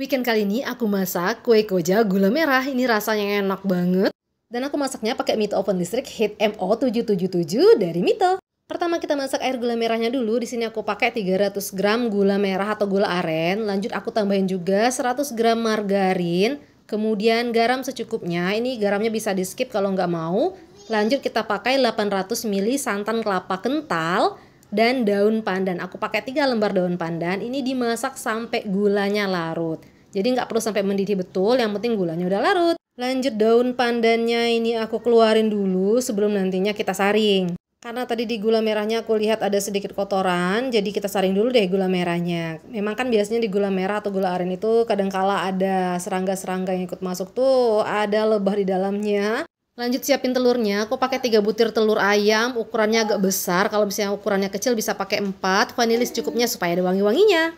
Weekend kali ini aku masak kue koja gula merah. Ini rasanya enak banget. Dan aku masaknya pakai Mito oven listrik Heat MO777 dari Mito. Pertama kita masak air gula merahnya dulu. Di sini aku pakai 300 gram gula merah atau gula aren. Lanjut aku tambahin juga 100 gram margarin. Kemudian garam secukupnya. Ini garamnya bisa di skip kalau nggak mau. Lanjut kita pakai 800 ml santan kelapa kental dan daun pandan. Aku pakai tiga lembar daun pandan. Ini dimasak sampai gulanya larut. Jadi nggak perlu sampai mendidih betul, yang penting gulanya udah larut. Lanjut daun pandannya ini aku keluarin dulu sebelum nantinya kita saring. Karena tadi di gula merahnya aku lihat ada sedikit kotoran, jadi kita saring dulu deh gula merahnya. Memang kan biasanya di gula merah atau gula aren itu kadangkala ada serangga-serangga yang ikut masuk tuh, ada lebah di dalamnya. Lanjut siapin telurnya. Aku pakai 3 butir telur ayam, ukurannya agak besar. Kalau misalnya ukurannya kecil bisa pakai 4. Vanili secukupnya supaya ada wangi-wanginya.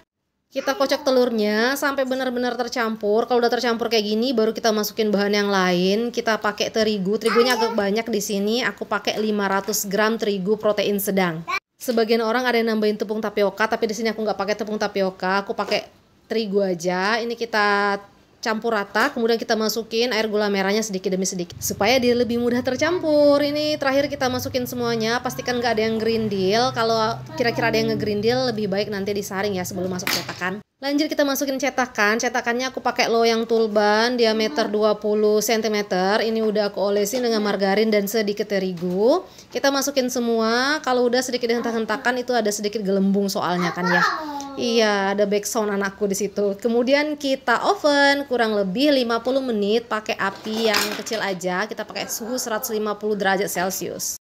Kita kocok telurnya sampai benar-benar tercampur. Kalau udah tercampur kayak gini baru kita masukin bahan yang lain. Kita pakai terigu. Terigunya agak banyak di sini. Aku pakai 500 gram terigu protein sedang. Sebagian orang ada yang nambahin tepung tapioka, tapi di sini aku nggak pakai tepung tapioka. Aku pakai terigu aja. Ini kita campur rata, kemudian kita masukin air gula merahnya sedikit demi sedikit supaya dia lebih mudah tercampur. Ini terakhir kita masukin semuanya, pastikan nggak ada yang grindil. Kalau kira-kira ada yang ngegrindil, lebih baik nanti disaring ya sebelum masuk cetakan. Lanjut kita masukin cetakan. Cetakannya aku pakai loyang tulban, diameter 20 cm. Ini udah aku olesin dengan margarin dan sedikit terigu. Kita masukin semua. Kalau udah sedikit dihentak-hentakan itu ada sedikit gelembung soalnya kan ya. Iya, ada backsound anakku di situ. Kemudian kita oven kurang lebih 50 menit pakai api yang kecil aja. Kita pakai suhu 150 derajat Celcius.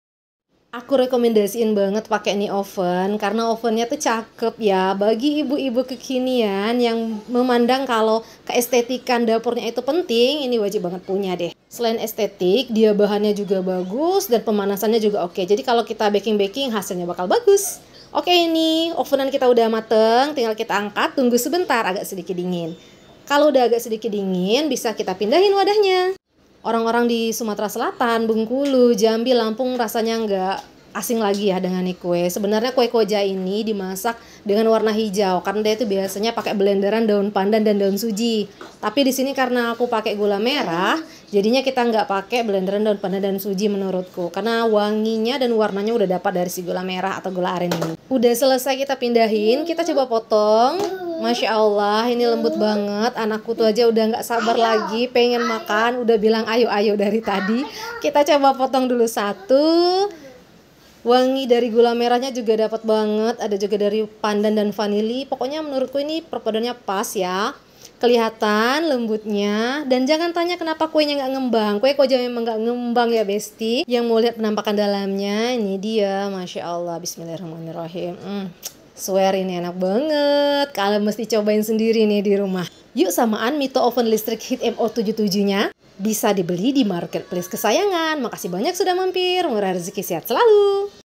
Aku rekomendasiin banget pakai ini oven karena ovennya tuh cakep ya bagi ibu-ibu kekinian yang memandang kalau keestetikan dapurnya itu penting, ini wajib banget punya deh. Selain estetik, dia bahannya juga bagus dan pemanasannya juga oke. Jadi kalau kita baking-baking hasilnya bakal bagus. Oke ini ovenan kita udah mateng, tinggal kita angkat, tunggu sebentar agak sedikit dingin. Kalau udah agak sedikit dingin, bisa kita pindahin wadahnya. Orang-orang di Sumatera Selatan, Bengkulu, Jambi, Lampung rasanya nggak asing lagi ya dengan nih kue. Sebenarnya kue koja ini dimasak dengan warna hijau karena dia itu biasanya pakai blenderan daun pandan dan daun suji. Tapi di sini karena aku pakai gula merah, jadinya kita nggak pakai blenderan daun pandan dan suji menurutku karena wanginya dan warnanya udah dapat dari si gula merah atau gula aren ini. Udah selesai kita pindahin, kita coba potong. Masya Allah, ini lembut banget. Anakku tuh aja udah nggak sabar lagi, pengen makan. Udah bilang ayo ayo dari tadi. Kita coba potong dulu satu, wangi dari gula merahnya juga dapat banget ada juga dari pandan dan vanili pokoknya menurutku ini perpaduannya pas ya kelihatan lembutnya dan jangan tanya kenapa kuenya nggak ngembang kue koja memang nggak ngembang ya besti yang mau lihat penampakan dalamnya ini dia masya allah Bismillahirrahmanirrahim Mm. swear ini enak banget kalian mesti cobain sendiri nih di rumah yuk samaan mito oven listrik hit mo77 nya bisa dibeli di marketplace kesayangan. Makasih banyak sudah mampir. Murah rezeki sehat selalu.